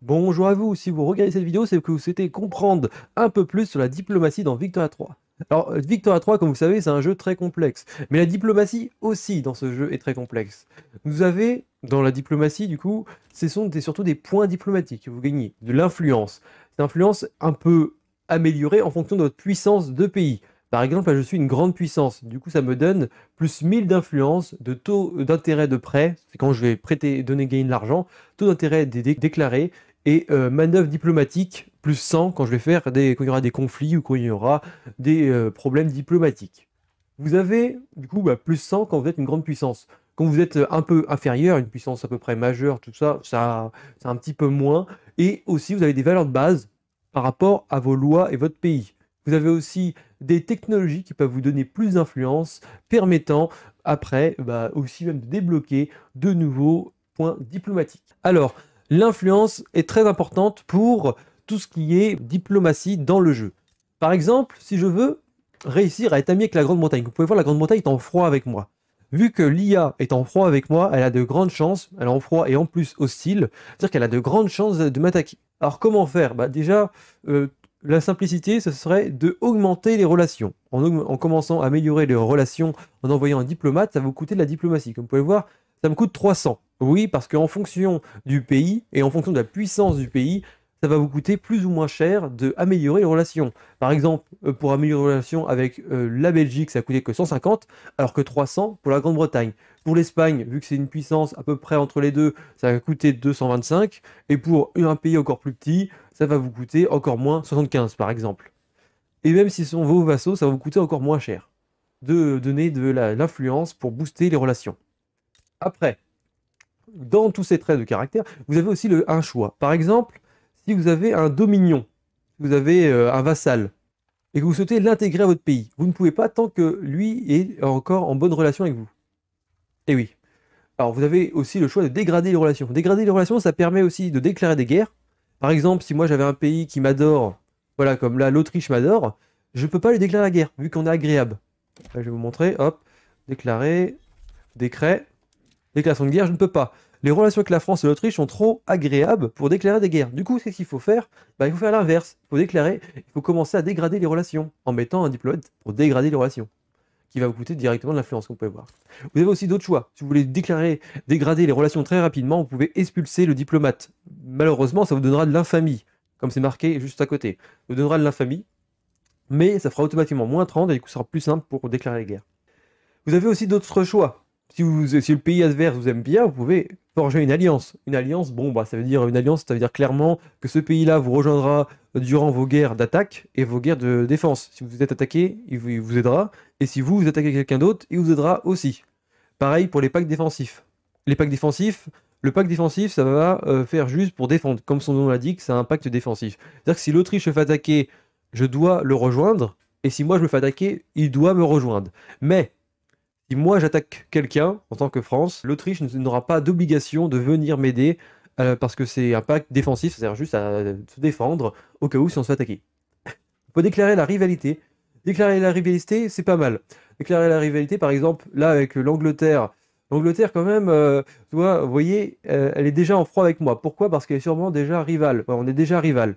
Bonjour à vous, si vous regardez cette vidéo, c'est que vous souhaitez comprendre un peu plus sur la diplomatie dans Victoria 3. Alors, euh, Victoria 3, comme vous savez, c'est un jeu très complexe, mais la diplomatie aussi dans ce jeu est très complexe. Vous avez, dans la diplomatie du coup, ce sont surtout des points diplomatiques, que vous gagnez de l'influence. Cette influence un peu améliorée en fonction de votre puissance de pays. Par exemple, là, je suis une grande puissance, du coup ça me donne plus 1000 d'influence, de taux d'intérêt de prêt, c'est quand je vais prêter, donner, gagner de l'argent, taux d'intérêt déclaré, et euh, manœuvre diplomatique plus 100 quand je vais faire des, quand il y aura des conflits ou quand il y aura des euh, problèmes diplomatiques. Vous avez du coup bah, plus 100 quand vous êtes une grande puissance. Quand vous êtes euh, un peu inférieur, une puissance à peu près majeure, tout ça, ça c'est un petit peu moins. Et aussi, vous avez des valeurs de base par rapport à vos lois et votre pays. Vous avez aussi des technologies qui peuvent vous donner plus d'influence, permettant après bah, aussi même de débloquer de nouveaux points diplomatiques. Alors, l'influence est très importante pour tout ce qui est diplomatie dans le jeu. Par exemple, si je veux réussir à être ami avec la Grande Montagne, vous pouvez voir la Grande Montagne est en froid avec moi. Vu que l'IA est en froid avec moi, elle a de grandes chances, elle est en froid et en plus hostile, c'est-à-dire qu'elle a de grandes chances de m'attaquer. Alors comment faire bah, Déjà, euh, la simplicité, ce serait d'augmenter les relations. En, en, commençant à améliorer les relations en envoyant un diplomate, ça va vous coûter de la diplomatie. Comme vous pouvez le voir, ça me coûte 300. Oui, parce qu'en fonction du pays et en fonction de la puissance du pays, ça va vous coûter plus ou moins cher d'améliorer les relations. Par exemple, euh, pour améliorer les relations avec euh, la Belgique, ça coûtait que 150, alors que 300 pour la Grande-Bretagne. Pour l'Espagne, vu que c'est une puissance à peu près entre les deux, ça va coûter 225. Et pour un pays encore plus petit, ça va vous coûter encore moins 75, par exemple. Et même si ce sont vos vassaux, ça va vous coûter encore moins cher de donner de l'influence pour booster les relations. Après, dans tous ces traits de caractère, vous avez aussi le, un choix. Par exemple, si vous avez un dominion, vous avez euh, un vassal, et que vous souhaitez l'intégrer à votre pays, vous ne pouvez pas tant que lui est encore en bonne relation avec vous. Eh oui. Alors vous avez aussi le choix de dégrader les relations. Dégrader les relations, ça permet aussi de déclarer des guerres. Par exemple, si moi j'avais un pays qui m'adore, voilà, comme là l'Autriche m'adore, je ne peux pas lui déclarer la guerre, vu qu'on est agréable. je vais vous montrer, hop, déclarer, décret, Déclaration de guerre, je ne peux pas. Les relations avec la France et l'Autriche sont trop agréables pour déclarer des guerres. Du coup, qu'est-ce qu'il faut faire bah, Il faut faire l'inverse. Il faut déclarer, il faut commencer à dégrader les relations en mettant un diplomate pour dégrader les relations, qui va vous coûter directement de l'influence, qu'on peut pouvez voir. Vous avez aussi d'autres choix. Si vous voulez déclarer, dégrader les relations très rapidement, vous pouvez expulser le diplomate. Malheureusement, ça vous donnera de l'infamie, comme c'est marqué juste à côté. vous donnera de l'infamie, mais ça fera automatiquement moins 30 et du coup, ça sera plus simple pour déclarer la guerre. Vous avez aussi d'autres choix si, vous, le pays adverse vous aime bien, vous pouvez forger une alliance. Une alliance, bon, bah, ça veut dire une alliance, ça veut dire clairement que ce pays-là vous rejoindra durant vos guerres d'attaque et vos guerres de défense. Si vous êtes attaqué, il vous, aidera. Et si vous, vous attaquez quelqu'un d'autre, il vous aidera aussi. Pareil pour les packs défensifs. Les packs défensifs, le pacte défensif, ça va euh, faire juste pour défendre. Comme son nom l'indique, c'est un pacte défensif. C'est-à-dire que si l'Autriche se fait attaquer, je dois le rejoindre. Et si moi je me fais attaquer, il doit me rejoindre. Mais si moi j'attaque quelqu'un en tant que France, l'Autriche n'aura pas d'obligation de venir m'aider euh, parce que c'est un pacte défensif, cest sert juste à euh, se défendre au cas où si on se fait attaquer. Il faut déclarer la rivalité. Déclarer la rivalité, c'est pas mal. Déclarer la rivalité, par exemple, là avec l'Angleterre. L'Angleterre, quand même, euh, tu vois, vous voyez, elle est déjà en froid avec moi. Pourquoi Parce qu'elle est sûrement déjà rivale. on est déjà rival.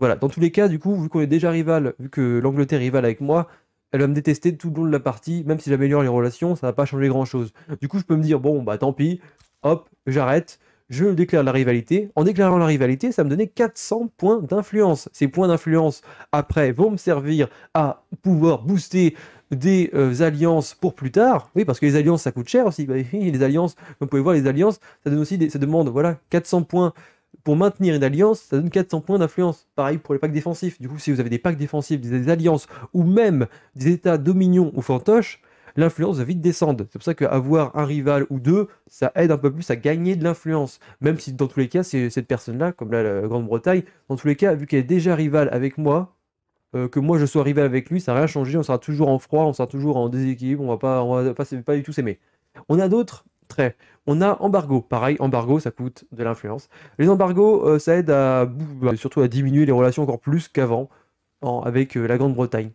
Voilà, dans tous les cas, du coup, vu qu'on est déjà rival, vu que l'Angleterre rivale avec moi, elle va me détester tout le long de la partie, même si j'améliore les relations, ça va pas changer grand chose. Du coup, je peux me dire, bon, bah tant pis, hop, j'arrête, je déclare la rivalité. En déclarant la rivalité, ça me donnait 400 points d'influence. Ces points d'influence, après, vont me servir à pouvoir booster des euh, alliances pour plus tard. Oui, parce que les alliances, ça coûte cher aussi. Bah, les alliances, comme vous pouvez voir, les alliances, ça donne aussi des, ça demande voilà, 400 points pour maintenir une alliance, ça donne 400 points d'influence. Pareil pour les packs défensifs. Du coup, si vous avez des packs défensifs, des alliances, ou même des états dominions ou fantoches, l'influence va vite descendre. C'est pour ça qu'avoir un rival ou deux, ça aide un peu plus à gagner de l'influence. Même si dans tous les cas, c'est cette personne-là, comme la Grande-Bretagne, dans tous les cas, vu qu'elle est déjà rivale avec moi, euh, que moi je sois rival avec lui, ça n'a rien changé, on sera toujours en froid, on sera toujours en déséquilibre, on va pas, on va pas du tout s'aimer. On a d'autres Très. On a embargo. Pareil, embargo, ça coûte de l'influence. Les embargos, euh, ça aide à, bah, surtout à diminuer les relations encore plus qu'avant avec euh, la Grande-Bretagne.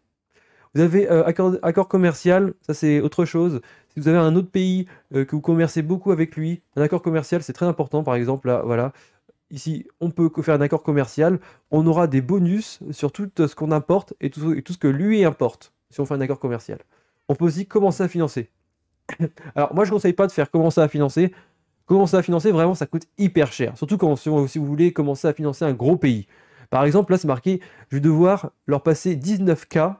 Vous avez euh, accord, commercial, ça c'est autre chose. Si vous avez un autre pays que vous commercez beaucoup avec lui, un accord commercial c'est très important. Par exemple, là, voilà, ici, on peut faire un accord commercial. On aura des bonus sur tout ce qu'on importe et tout ce que lui importe si on fait un accord commercial. On peut aussi commencer à financer. Alors moi je conseille pas de faire commencer à financer. Commencer à financer, vraiment ça coûte hyper cher. Surtout quand, si vous voulez commencer à financer un gros pays. Par exemple, là c'est marqué, je vais devoir leur passer 19K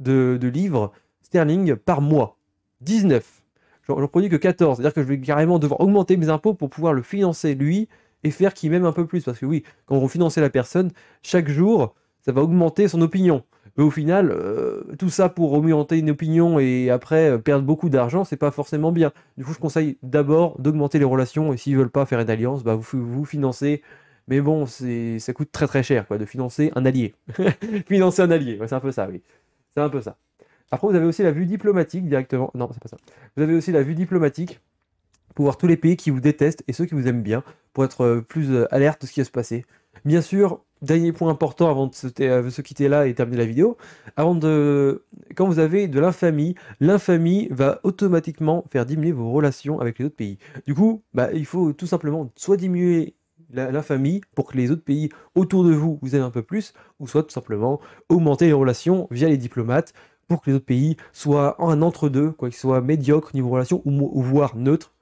de, livres sterling par mois. 19. J'en produis que 14. C'est-à-dire que je vais carrément devoir augmenter mes impôts pour pouvoir le financer lui et faire qu'il m'aime un peu plus. Parce que oui, quand on financez la personne, chaque jour, ça va augmenter son opinion. Mais au final, euh, tout ça pour augmenter une opinion et après euh, perdre beaucoup d'argent, c'est pas forcément bien. Du coup, je conseille d'abord d'augmenter les relations et s'ils veulent pas faire une alliance, bah vous, vous financez. Mais bon, ça coûte très très cher quoi, de financer un allié. financer un allié, c'est un peu ça, oui. C'est un peu ça. Après, vous avez aussi la vue diplomatique directement. Non, c'est pas ça. Vous avez aussi la vue diplomatique pour voir tous les pays qui vous détestent et ceux qui vous aiment bien, pour être euh, plus alerte de ce qui va se passer. Bien sûr, dernier point important avant euh, de se, quitter là et terminer la vidéo, avant de, quand vous avez de l'infamie, l'infamie va automatiquement faire diminuer vos relations avec les autres pays. Du coup, bah, il faut tout simplement soit diminuer l'infamie pour que les autres pays autour de vous vous aident un peu plus, ou soit tout simplement augmenter les relations via les diplomates pour que les autres pays soient un entre-deux, quoi qu'ils soient médiocres niveau relations, ou, voire neutre,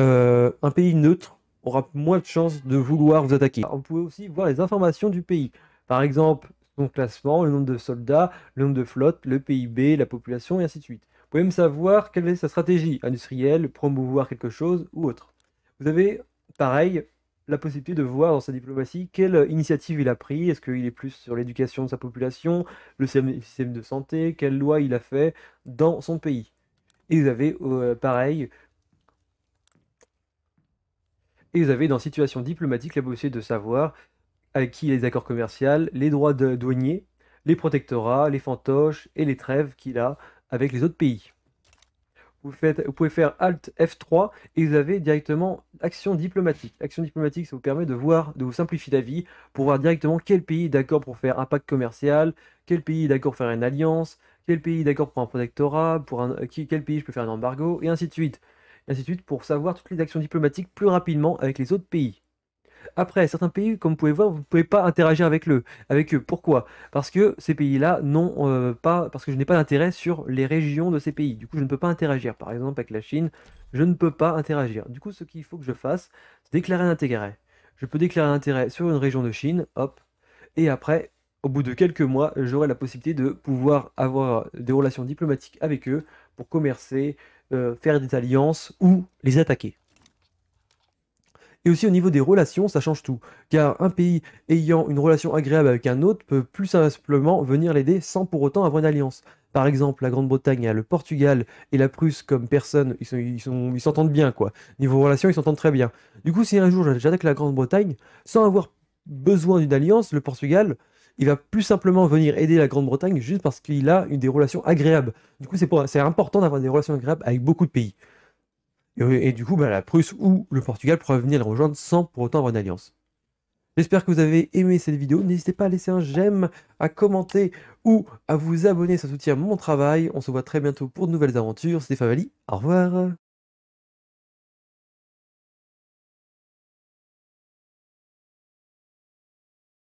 euh, un pays neutre aura moins de chances de vouloir vous attaquer. Vous pouvez aussi voir les informations du pays. Par exemple, son classement, le nombre de soldats, le nombre de flottes, le PIB, la population, et ainsi de suite. Vous pouvez même savoir quelle est sa stratégie industrielle, promouvoir quelque chose ou autre. Vous avez, pareil, la possibilité de voir dans sa diplomatie quelle initiative il a pris, est-ce qu'il est plus sur l'éducation de sa population, le système de santé, quelle loi il a fait dans son pays. Et vous avez euh, pareil et vous avez dans situation diplomatique la possibilité de savoir qui les accords commerciaux, les droits de douaniers, les protectorats, les fantoches et les trêves qu'il a avec les autres pays. Vous, faites, pouvez faire Alt F3 et vous avez directement action diplomatique. Action diplomatique, ça vous permet de voir, de vous simplifier la vie pour voir directement quel pays est d'accord pour faire un pacte commercial, quel pays est d'accord pour faire une alliance, quel pays est d'accord pour un protectorat, pour un, quel pays je peux faire un embargo, et ainsi de suite pour savoir toutes les actions diplomatiques plus rapidement avec les autres pays. Après, certains pays, comme vous pouvez voir, vous ne pouvez pas interagir avec, eux. avec eux. Pourquoi Parce que ces pays-là n'ont euh, pas, parce que je n'ai pas d'intérêt sur les régions de ces pays. Du coup, je ne peux pas interagir. Par exemple, avec la Chine, je ne peux pas interagir. Du coup, ce qu'il faut que je fasse, c'est déclarer un intérêt. Je peux déclarer un intérêt sur une région de Chine, hop, et après, au bout de quelques mois, j'aurai la possibilité de pouvoir avoir des relations diplomatiques avec eux pour commercer, euh, faire des alliances ou les attaquer. Et aussi au niveau des relations, ça change tout. Car un pays ayant une relation agréable avec un autre peut plus simplement venir l'aider sans pour autant avoir une alliance. Par exemple, la Grande-Bretagne a hein, le Portugal et la Prusse comme personne, ils s'entendent bien quoi. Niveau relations, ils s'entendent très bien. Du coup, si un jour j'attaque la Grande-Bretagne, sans avoir besoin d'une alliance, le Portugal il va plus simplement venir aider la Grande-Bretagne juste parce qu'il a une, des relations agréables. Du coup, c'est important d'avoir des relations agréables avec beaucoup de pays. Et, euh, du coup, bah, la Prusse ou le Portugal pourraient venir le rejoindre sans pour autant avoir une alliance. J'espère que vous avez aimé cette vidéo. N'hésitez pas à laisser un j'aime, à commenter ou à vous abonner. Ça soutient mon travail. On se voit très bientôt pour de nouvelles aventures. C'était Favali. Au revoir.